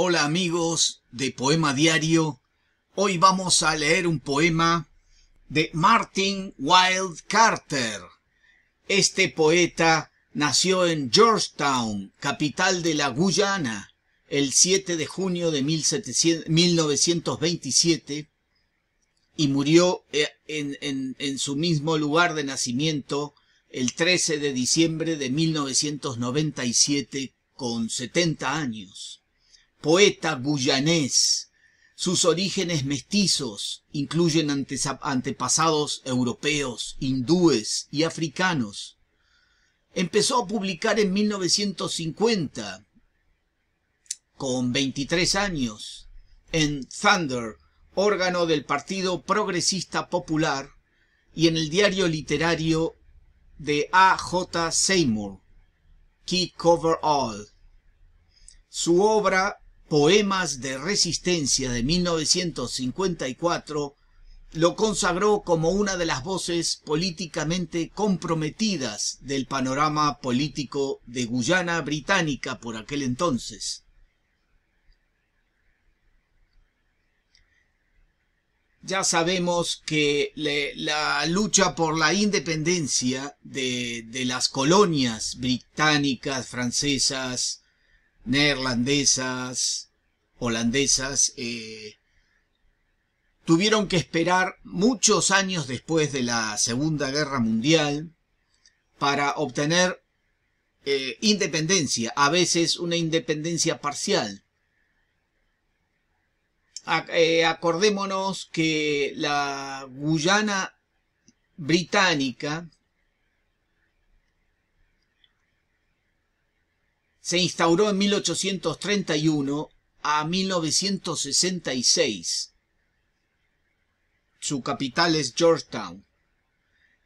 Hola amigos de Poema Diario. Hoy vamos a leer un poema de Martin Wild Carter. Este poeta nació en Georgetown, capital de la Guyana, el 7 de junio de 1927 y murió eh, en, en su mismo lugar de nacimiento el 13 de diciembre de 1997 con 70 años poeta guyanés. Sus orígenes mestizos incluyen antepasados europeos, hindúes y africanos. Empezó a publicar en 1950, con 23 años, en Thunder, órgano del Partido Progresista Popular, y en el diario literario de A. J. Seymour, Key Cover All. Su obra Poemas de Resistencia de 1954, lo consagró como una de las voces políticamente comprometidas del panorama político de Guyana Británica por aquel entonces. Ya sabemos que la lucha por la independencia de las colonias británicas, francesas, neerlandesas, holandesas, eh, tuvieron que esperar muchos años después de la Segunda Guerra Mundial para obtener eh, independencia, a veces una independencia parcial. Eh, acordémonos que la Guyana británica se instauró en 1831 a 1966. Su capital es Georgetown.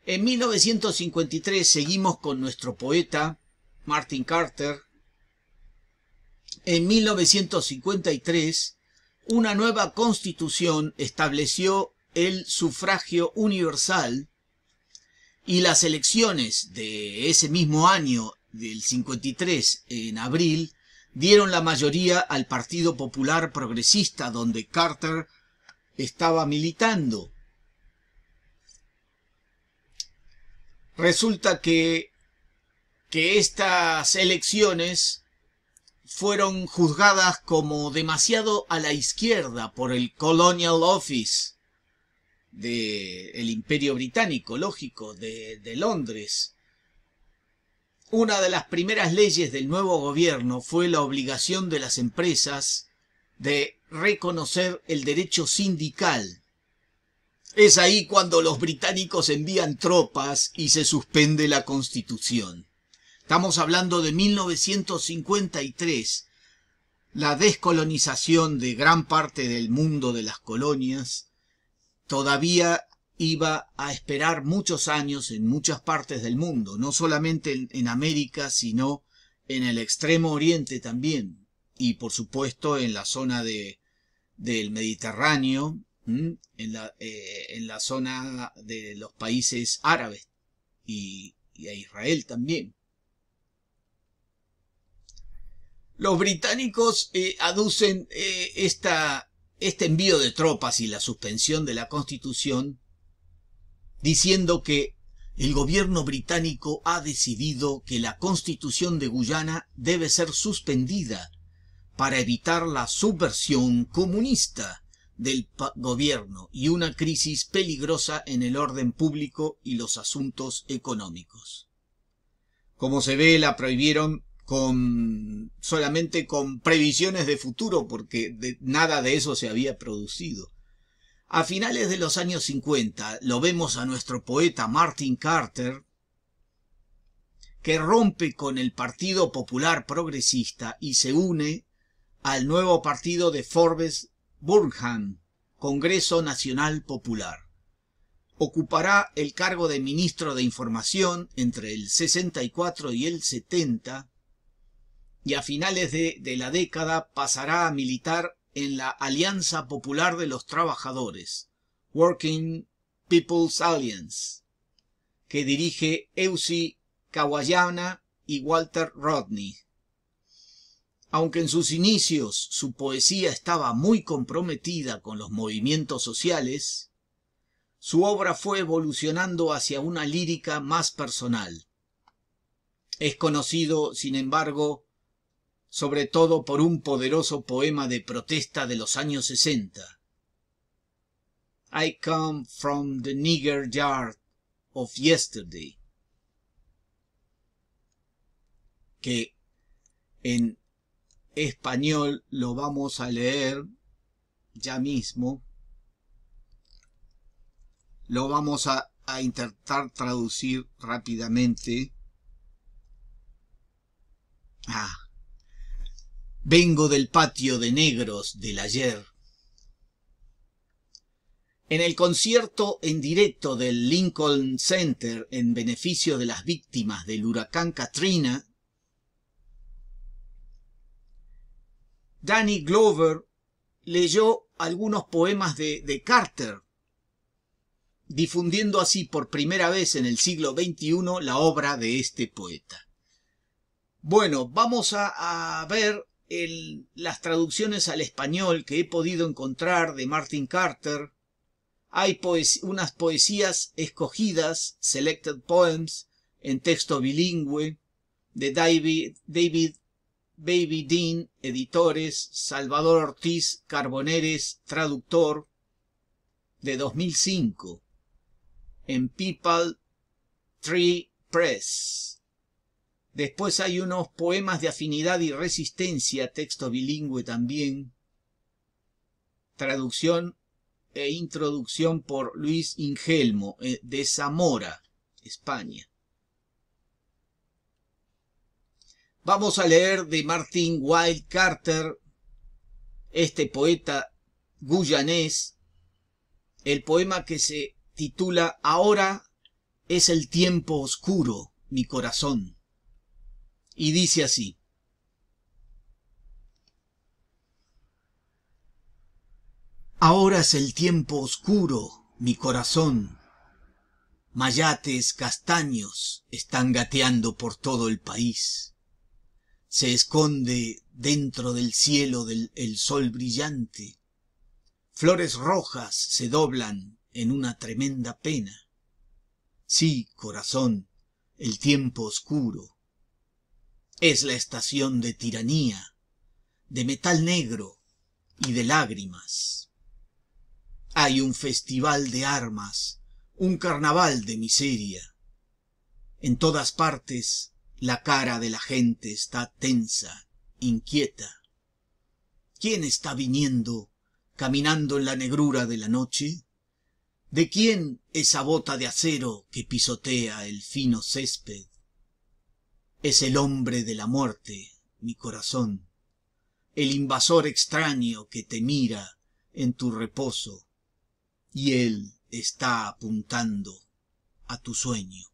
En 1953 seguimos con nuestro poeta, Martin Carter. En 1953, una nueva constitución estableció el sufragio universal y las elecciones de ese mismo año del 53 en abril dieron la mayoría al Partido Popular Progresista donde Carter estaba militando. Resulta que, que estas elecciones fueron juzgadas como demasiado a la izquierda por el Colonial Office del Imperio Británico, lógico, de, de Londres una de las primeras leyes del nuevo gobierno fue la obligación de las empresas de reconocer el derecho sindical. Es ahí cuando los británicos envían tropas y se suspende la constitución. Estamos hablando de 1953, la descolonización de gran parte del mundo de las colonias. Todavía iba a esperar muchos años en muchas partes del mundo, no solamente en, América, sino en el extremo oriente también, y por supuesto en la zona de, del Mediterráneo, en la, eh, en la, zona de los países árabes y, a Israel también. Los británicos eh, aducen eh, esta, este envío de tropas y la suspensión de la Constitución diciendo que el gobierno británico ha decidido que la constitución de Guyana debe ser suspendida para evitar la subversión comunista del gobierno y una crisis peligrosa en el orden público y los asuntos económicos. Como se ve, la prohibieron con solamente con previsiones de futuro porque nada de eso se había producido. A finales de los años 50 lo vemos a nuestro poeta Martin Carter, que rompe con el Partido Popular Progresista y se une al nuevo partido de Forbes Burnham, Congreso Nacional Popular. Ocupará el cargo de ministro de Información entre el 64 y el 70 y a finales de, de la década pasará a militar en la Alianza Popular de los Trabajadores, Working People's Alliance, que dirige Eusi Kawayana y Walter Rodney. Aunque en sus inicios su poesía estaba muy comprometida con los movimientos sociales, su obra fue evolucionando hacia una lírica más personal. Es conocido, sin embargo, sobre todo por un poderoso poema de protesta de los años sesenta. I come from the nigger yard of yesterday. Que en español lo vamos a leer ya mismo. Lo vamos a, a intentar traducir rápidamente. Ah. Vengo del patio de negros del ayer. En el concierto en directo del Lincoln Center en beneficio de las víctimas del huracán Katrina, Danny Glover leyó algunos poemas de, de Carter, difundiendo así por primera vez en el siglo XXI la obra de este poeta. Bueno, vamos a, a ver las traducciones al español que he podido encontrar de Martin Carter. Hay unas poesías escogidas, selected poems, en texto bilingüe, de David, David Baby Dean, editores, Salvador Ortiz, Carboneres, traductor, de 2005, en People Tree Press. Después hay unos poemas de afinidad y resistencia, texto bilingüe también. Traducción e introducción por Luis Ingelmo, eh, de Zamora, España. Vamos a leer de Martin Wild Carter, este poeta guyanés, el poema que se titula Ahora es el tiempo oscuro, mi corazón y dice así. Ahora es el tiempo oscuro, mi corazón. Mayates castaños están gateando por todo el país. Se esconde dentro del cielo del, el sol brillante. Flores rojas se doblan en una tremenda pena. Sí, corazón, el tiempo oscuro es la estación de tiranía, de metal negro y de lágrimas. Hay un festival de armas, un carnaval de miseria. En todas partes la cara de la gente está tensa, inquieta. ¿Quién está viniendo, caminando en la negrura de la noche? ¿De quién esa bota de acero que pisotea el fino césped? Es el hombre de la muerte, mi corazón, el invasor extraño que te mira en tu reposo, y él está apuntando a tu sueño.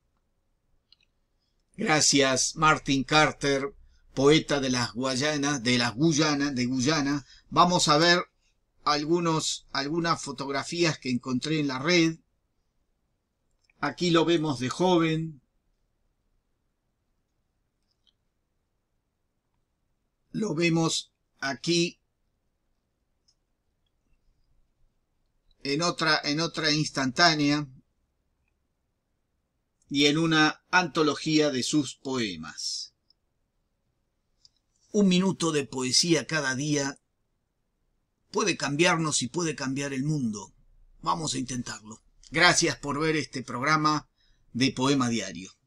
Gracias, Martin Carter, poeta de las Guayanas, de las Guyanas, de Guyana. Vamos a ver algunos, algunas fotografías que encontré en la red. Aquí lo vemos de joven, Lo vemos aquí en otra, en otra instantánea y en una antología de sus poemas. Un minuto de poesía cada día puede cambiarnos y puede cambiar el mundo. Vamos a intentarlo. Gracias por ver este programa de Poema Diario.